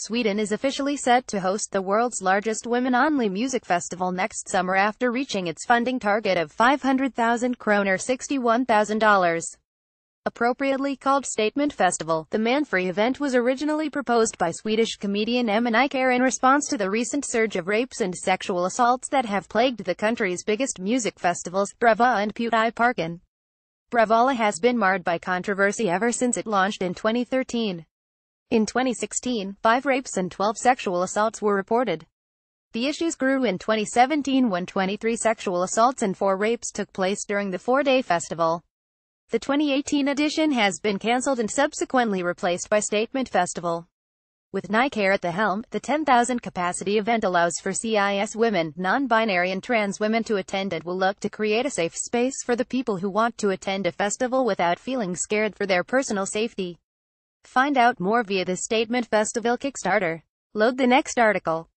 Sweden is officially set to host the world's largest women-only music festival next summer after reaching its funding target of 500,000 kroner $61,000. Appropriately called Statement Festival, the Manfrey event was originally proposed by Swedish comedian Emma Iker in response to the recent surge of rapes and sexual assaults that have plagued the country's biggest music festivals, Brava and Parken. Bravalla has been marred by controversy ever since it launched in 2013. In 2016, five rapes and 12 sexual assaults were reported. The issues grew in 2017 when 23 sexual assaults and 4 rapes took place during the four-day festival. The 2018 edition has been cancelled and subsequently replaced by Statement Festival. With NICARE at the helm, the 10,000 capacity event allows for CIS women, non-binary and trans women to attend and will look to create a safe space for the people who want to attend a festival without feeling scared for their personal safety. Find out more via the Statement Festival Kickstarter. Load the next article.